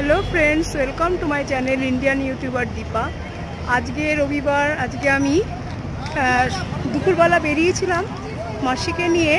hello friends welcome to my channel Indian YouTuber Deepa আজকে রবিবার আজকে আমি দুপুরবেলা বেরিয়েছিলাম মাসিকে নিয়ে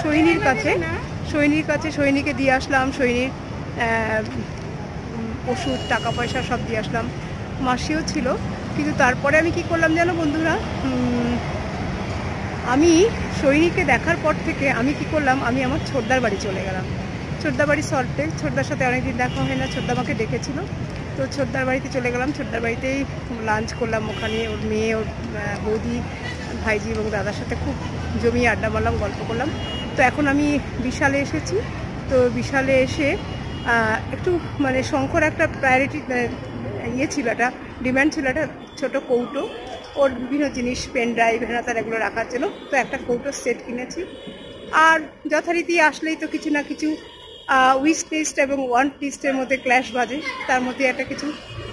সৈনির কাছে সৈনির কাছে সৈনিকে দিয়ে আসলাম সৈনির ওষুধ টাকা পয়সা সব দিয়ে আসলাম মাসিও ছিল কিন্তু তারপরে আমি কি করলাম জানো বন্ধুরা আমি সৈনিকে দেখার পর থেকে আমি কি করলাম আমি আমার ছোটদার বাড়ি চলে গেলাম ছোটদা বাড়ি সল্টে ছোটদার সাথে অনেকদিন দেখা হয় না ছোটদা আমাকে ডেকেছিল তো ছোটদার বাড়িতে চলে গেলাম ছোটদার বাড়িতেই লাঞ্চ করলাম ওখানে ওর মেয়ে ওর বৌদি ভাইজি এবং দাদার সাথে খুব জমিয়ে আড্ডা মারলাম গল্প করলাম তো এখন আমি বিশালে এসেছি তো বিশালে এসে একটু মানে শঙ্কর একটা প্রায়োরিটি ইয়ে ছিল একটা ডিম্যান্ড ছিল একটা ছোটো কৌটো ওর বিভিন্ন জিনিস পেন ড্রাইভ হেনাতার এগুলো রাখার ছিল তো একটা কৌটোর সেট কিনেছি আর যথারীতি আসলেই তো কিছু না কিছু উইস টেস্ট এবং ওয়ান টেস্টের মধ্যে ক্ল্যাশ বাজে তার মধ্যে একটা কিছু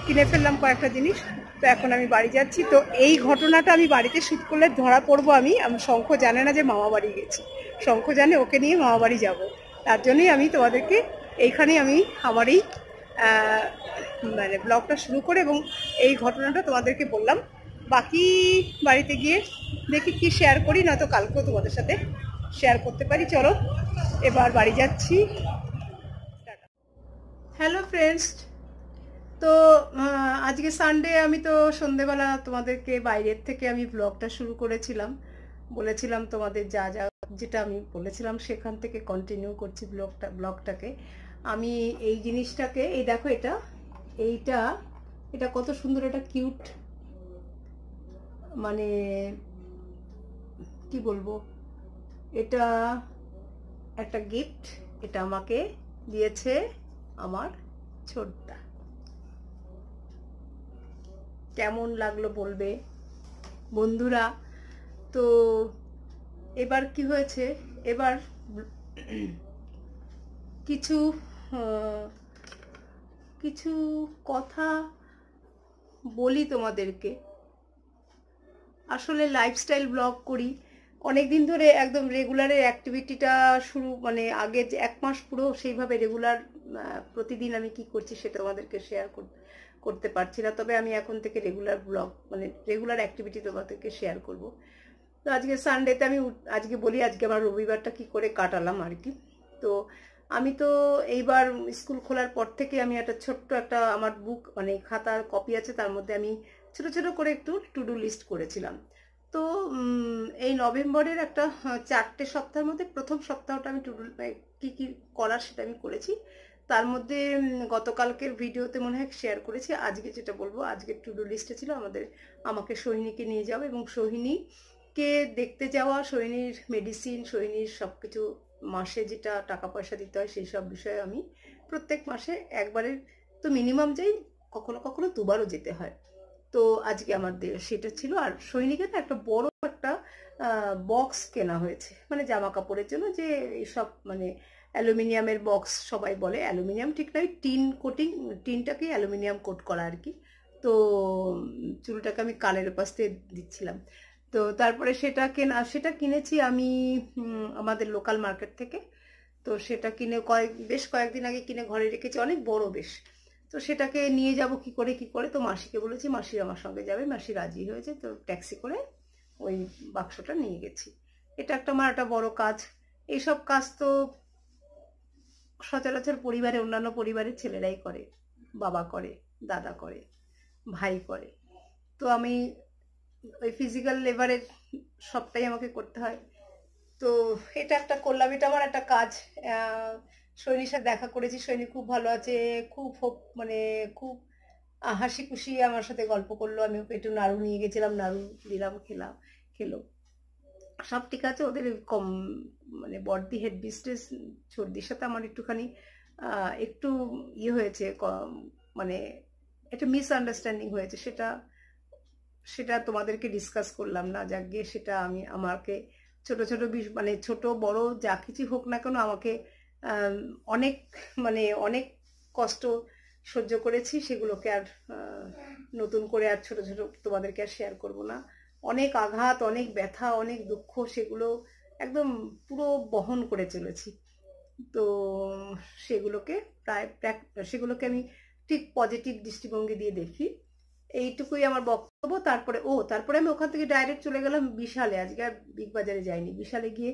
কিনে ফেললাম কয়েকটা জিনিস তো এখন আমি বাড়ি যাচ্ছি তো এই ঘটনাটা আমি বাড়িতে শ্যুট করলে ধরা পড়বো আমি আমার শঙ্খ জানে না যে মামা বাড়ি গেছি শঙ্খ জানে ওকে নিয়ে মামা বাড়ি যাবো তার জন্যই আমি তোমাদেরকে এইখানে আমি আমারই মানে ব্লগটা শুরু করে এবং এই ঘটনাটা তোমাদেরকে বললাম বাকি বাড়িতে গিয়ে দেখি কি শেয়ার করি নয়তো কালকেও তোমাদের সাথে শেয়ার করতে পারি চলো এবার বাড়ি যাচ্ছি হ্যালো ফ্রেন্ডস তো আজকে সানডে আমি তো সন্ধেবেলা তোমাদেরকে বাইরের থেকে আমি ব্লগটা শুরু করেছিলাম বলেছিলাম তোমাদের যা যা যেটা আমি বলেছিলাম সেখান থেকে কন্টিনিউ করছি ব্লগটা ব্লগটাকে আমি এই জিনিসটাকে এই দেখো এটা এইটা এটা কত সুন্দর এটা কিউট মানে কি বলবো এটা একটা গিফট এটা আমাকে দিয়েছে আমার ছোটদা কেমন লাগলো বলবে বন্ধুরা তো এবার কি হয়েছে এবার কিছু কিছু কথা বলি তোমাদেরকে আসলে লাইফস্টাইল ব্লগ করি অনেক দিন ধরে একদম রেগুলারের অ্যাক্টিভিটিটা শুরু মানে আগে যে এক মাস পুরো সেইভাবে রেগুলার প্রতিদিন আমি কি করছি সেটা তোমাদেরকে শেয়ার করতে পারছি না তবে আমি এখন থেকে রেগুলার ব্লগ মানে রেগুলার অ্যাক্টিভিটি তোমাদেরকে শেয়ার করব তো আজকে সানডেতে আমি আজকে বলি আজকে আমার রবিবারটা কি করে কাটালাম আর কি তো আমি তো এইবার স্কুল খোলার পর থেকে আমি একটা ছোট্ট একটা আমার বুক মানে খাতার কপি আছে তার মধ্যে আমি ছোট ছোট করে একটু টু ডু লিস্ট করেছিলাম তো এই নভেম্বরের একটা হ্যাঁ, চারটে সপ্তাহের মধ্যে প্রথম সপ্তাহটা আমি টুডুল কী কী করার সেটা আমি করেছি তার মধ্যে গতকালকের ভিডিওতে মনে হয় শেয়ার করেছি আজকে যেটা বলবো আজকে টুডু লিস্টে ছিল আমাদের আমাকে সোহিনীকে নিয়ে যাওয়া এবং সোহিনীকে দেখতে যাওয়া সোহিনীর মেডিসিন সোহিনীর সব কিছু মাসে যেটা টাকা পয়সা দিতে হয় সেই সব বিষয়ে আমি প্রত্যেক মাসে একবারের তো মিনিমাম যাই কখনো কখনো দুবারও যেতে হয় তো আজকে আমাদের সেটা ছিল আর সৈনিকের একটা বড় একটা বক্স কেনা হয়েছে মানে জামা কাপড়ের জন্য যে এইসব মানে অ্যালুমিনিয়ামের বক্স সবাই বলে অ্যালুমিনিয়াম ঠিক নয় টিন কোটিং টিনটাকে অ্যালুমিনিয়াম কোট করা আর কি তো চুলটাকে আমি কানের পাশে দিয়ে দিচ্ছিলাম তো তারপরে সেটা কেনা সেটা কিনেছি আমি আমাদের লোকাল মার্কেট থেকে তো সেটা কিনে কয়েক বেশ কয়েকদিন আগে কিনে ঘরে রেখেছি অনেক বড় বেশ তো সেটাকে নিয়ে যাব কি করে কি করে তো মাসিকে বলেছি মাসি আমার সঙ্গে যাবে মাসি রাজি হয়েছে তো ট্যাক্সি করে ওই বাক্সটা নিয়ে গেছি এটা একটা আমার একটা বড় কাজ এইসব কাজ তো সচরাচর পরিবারে অন্যান্য পরিবারের ছেলেরাই করে বাবা করে দাদা করে ভাই করে তো আমি ওই ফিজিক্যাল লেবারের সবটাই আমাকে করতে হয় তো এটা একটা করলাম এটা আমার একটা কাজ সৈনির সাথে দেখা করেছি সৈনি খুব ভালো আছে খুব মানে খুব হাসি খুশি আমার সাথে গল্প করলো আমি ওকে একটু নাড়ু নিয়ে গেছিলাম নাড়ু দিলাম খেলাম খেলো সব ঠিক আছে ওদের কম মানে বর্দি হেড বিস্টেস সর্দির সাথে আমার একটুখানি একটু ইয়ে হয়েছে মানে একটা মিসআন্ডারস্ট্যান্ডিং হয়েছে সেটা সেটা তোমাদেরকে ডিসকাস করলাম না যাক গিয়ে সেটা আমি আমাকে ছোট ছোট মানে ছোট বড় যা কিছু হোক না কেন আমাকে অনেক মানে অনেক কষ্ট সহ্য করেছি সেগুলোকে আর নতুন করে আর ছোট ছোট তোমাদেরকে আর শেয়ার করব না অনেক আঘাত অনেক ব্যথা অনেক দুঃখ সেগুলো একদম পুরো বহন করে চলেছি তো সেগুলোকে প্রায় সেগুলোকে আমি ঠিক পজিটিভ দৃষ্টিভঙ্গি দিয়ে দেখি এইটুকুই আমার বক্তব্য তারপরে ও তারপরে আমি ওখান থেকে ডাইরেক্ট চলে গেলাম বিশালে আজকে আর বিগ বাজারে যাইনি বিশালে গিয়ে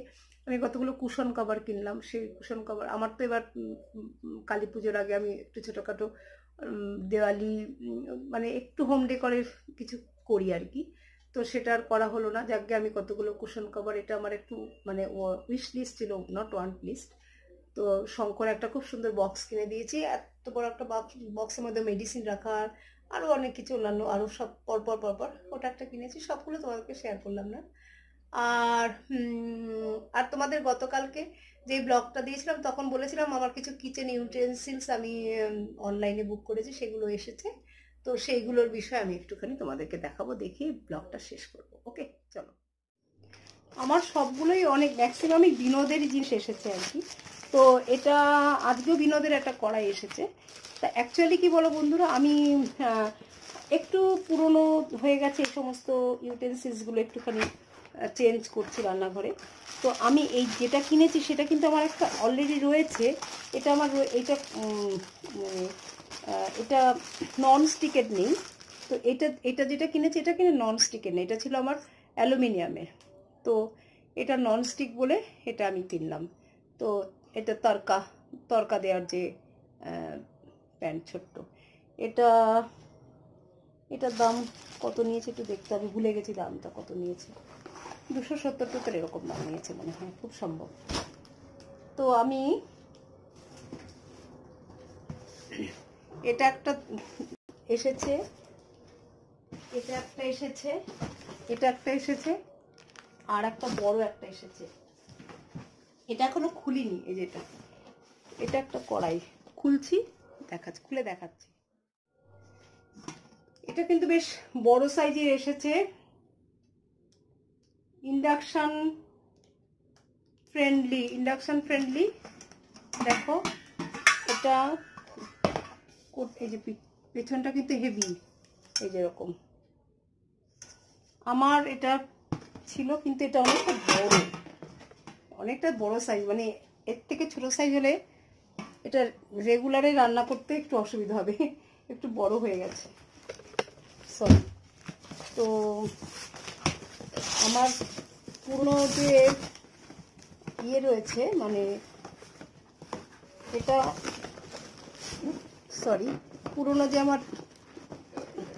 আমি কতগুলো কুশন কভার কিনলাম সেই কুশন কভার আমার তো এবার কালী পুজোর আগে আমি একটু ছোটোখাটো দেওয়ালি মানে একটু হোম ডেকরের কিছু করি আর কি তো সেটা আর করা হলো না যাকে আমি কতগুলো কুশন কভার এটা আমার একটু মানে উইশ লিস্ট ছিল নট ওয়ান্ট লিস্ট তো শঙ্কর একটা খুব সুন্দর বক্স কিনে দিয়েছি এত বড় একটা বক্সের মধ্যে মেডিসিন রাখার আরও অনেক কিছু অন্যান্য আরও সব পরপর পরপর ওটা একটা কিনেছি সবগুলো তোমাদেরকে শেয়ার করলাম না আর আর তোমাদের গতকালকে যে ব্লগটা দিয়েছিলাম তখন বলেছিলাম আমার কিছু কিচেন ইউটেন্সিলস আমি অনলাইনে বুক করেছি সেগুলো এসেছে তো সেইগুলোর বিষয়ে আমি একটুখানি তোমাদেরকে দেখাবো দেখি ব্লগটা শেষ করব ওকে চলো আমার সবগুলোই অনেক ম্যাক্সিমামই বিনোদেরই জিনিস এসেছে আর কি তো এটা আজকেও বিনোদের একটা কড়াই এসেছে তা অ্যাকচুয়ালি কি বলো বন্ধুরা আমি একটু পুরনো হয়ে গেছে এই সমস্ত ইউটেন্সিলসগুলো একটুখানি চেঞ্জ করছি রান্নাঘরে তো আমি এই যেটা কিনেছি সেটা কিন্তু আমার একটা অলরেডি রয়েছে এটা আমার এটা এটা নন স্টিকের নেই তো এটা এটা যেটা কিনেছি এটা কিনে নন স্টিকের নেই এটা ছিল আমার অ্যালুমিনিয়ামের তো এটা নন স্টিক বলে এটা আমি কিনলাম তো এটা তরকা তরকা দেওয়ার যে প্যান্ট ছোট্ট এটা এটার দাম কত নিয়েছে একটু দেখতে হবে ভুলে গেছি দামটা কত নিয়েছে দুশো সত্তর টোটাল এরকম দাম নিয়েছে মনে হয় খুব সম্ভব তো আমি এটা একটা এসেছে এটা একটা এসেছে এটা একটা এসেছে আর একটা বড় একটা এসেছে এটা এখনো খুলিনি এই যেটা এটা একটা কড়াই খুলছি দেখাচ্ছি খুলে দেখাচ্ছি এটা কিন্তু বেশ বড় সাইজের এসেছে ইন্ডাকশান ফ্রেন্ডলি ইন্ডাকশান ফ্রেন্ডলি দেখো এটা এই যে পেছনটা কিন্তু হেভি এই যেরকম আমার এটা ছিল কিন্তু এটা অনেকটা বড় অনেকটা বড় সাইজ মানে এর থেকে ছোট সাইজ হলে এটা রেগুলারে রান্না করতে একটু অসুবিধা হবে একটু বড় হয়ে গেছে সরি তো আমার পুরনো যে ইয়ে রয়েছে মানে এটা সরি পুরনো যে আমার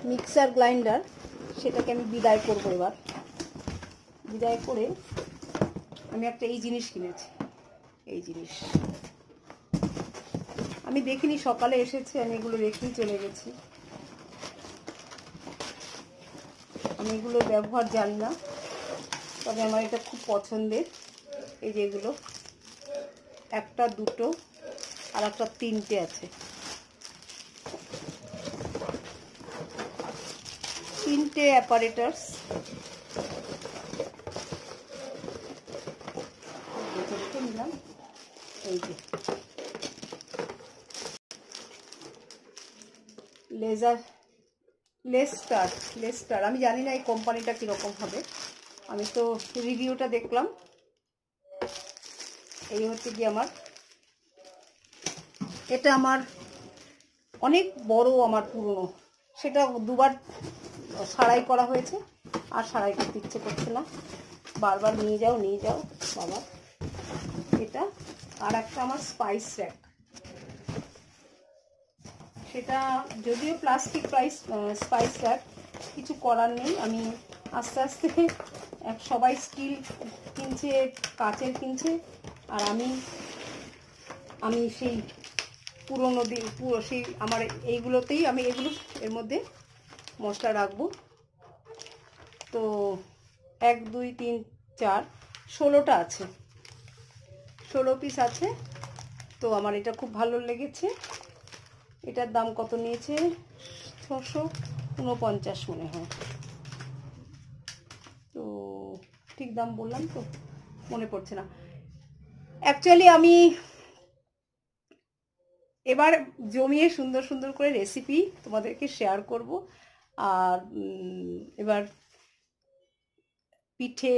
মিক্সার গ্রাইন্ডার সেটাকে আমি বিদায় করবো এবার বিদায় করে আমি একটা এই জিনিস কিনেছি এই জিনিস আমি দেখিনি সকালে এসেছে আমি এগুলো রেখেই চলে গেছি আমি এগুলোর ব্যবহার জানি না তবে আমার এটা খুব পছন্দের এই যেগুলো একটা দুটো আর একটা তিনটে আছে তিনটে অ্যাপারেটার্স নিলাম এই যে লেজার লেস্টার লেস্টার আমি জানি না এই কোম্পানিটা কীরকম হবে আমি তো রিভিউটা দেখলাম এই হচ্ছে কি আমার এটা আমার অনেক বড় আমার পুরনো সেটা দুবার সারাই করা হয়েছে আর সারাই করতে ইচ্ছে করছে না বারবার নিয়ে যাও নিয়ে যাও বাবা এটা আর একটা আমার স্পাইস র্যাক সেটা যদিও প্লাস্টিক প্রাইস স্পাইস র্যাক কিছু করার নেই আমি আস্তে আস্তে এক সবাই স্টিল কিনছে কাচের কিনছে আর আমি আমি সেই পুরনো দিন পুরো সেই আমার এইগুলোতেই আমি এগুলো এর মধ্যে মশলা রাখবো তো এক দুই তিন চার ষোলোটা আছে ষোলো পিস আছে তো আমার এটা খুব ভালো লেগেছে এটার দাম কত নিয়েছে ছশো উনপঞ্চাশ মনে হয় ঠিক দাম বললাম তো মনে পড়ছে না অ্যাকচুয়ালি আমি এবার জমিয়ে সুন্দর সুন্দর করে রেসিপি তোমাদেরকে শেয়ার করব আর এবার পিঠে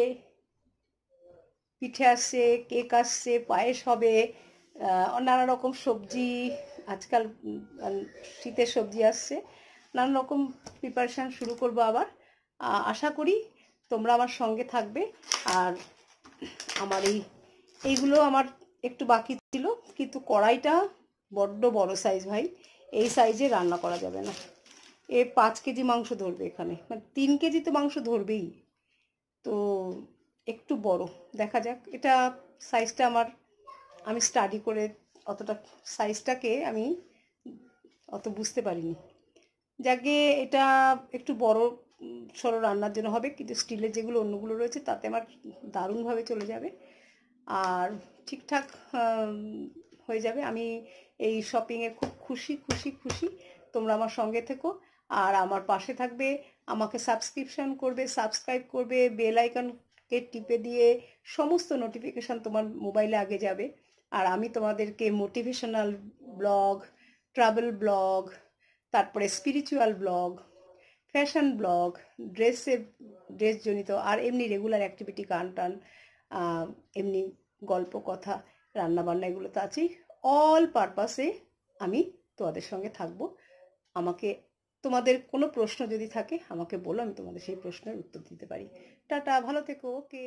পিঠে আসছে কেক আসছে পায়েস হবে নানা রকম সবজি আজকাল শীতের সবজি আসছে নানা রকম প্রিপারেশান শুরু করব আবার আশা করি তোমরা আমার সঙ্গে থাকবে আর আমার এই এইগুলো আমার একটু বাকি ছিল কিন্তু কড়াইটা বড্ড বড় সাইজ ভাই এই সাইজে রান্না করা যাবে না এ পাঁচ কেজি মাংস ধরবে এখানে মানে তিন কেজি তো মাংস ধরবেই তো একটু বড় দেখা যাক এটা সাইজটা আমার আমি স্টাডি করে অতটা সাইজটাকে আমি অত বুঝতে পারিনি যাকে এটা একটু বড় সরো রান্নার জন্য হবে কিন্তু স্টিলের যেগুলো অন্যগুলো রয়েছে তাতে আমার দারুণভাবে চলে যাবে আর ঠিকঠাক হয়ে যাবে আমি এই শপিংয়ে খুব খুশি খুশি খুশি তোমরা আমার সঙ্গে থেকো আর আমার পাশে থাকবে আমাকে সাবস্ক্রিপশান করবে সাবস্ক্রাইব করবে বেল আইকনকে টিপে দিয়ে সমস্ত নোটিফিকেশান তোমার মোবাইলে আগে যাবে আর আমি তোমাদেরকে মোটিভেশনাল ব্লগ ট্রাভেল ব্লগ তারপরে স্পিরিচুয়াল ব্লগ ফ্যাশন ব্লগ ড্রেসে ড্রেসজনিত আর এমনি রেগুলার অ্যাক্টিভিটি গান টান এমনি গল্প কথা রান্নাবান্না এগুলো তো আছেই অল পারপাসে আমি তোমাদের সঙ্গে থাকব আমাকে তোমাদের কোনো প্রশ্ন যদি থাকে আমাকে বলো আমি তোমাদের সেই প্রশ্নের উত্তর দিতে পারি টাটা ভালো থেকো ওকে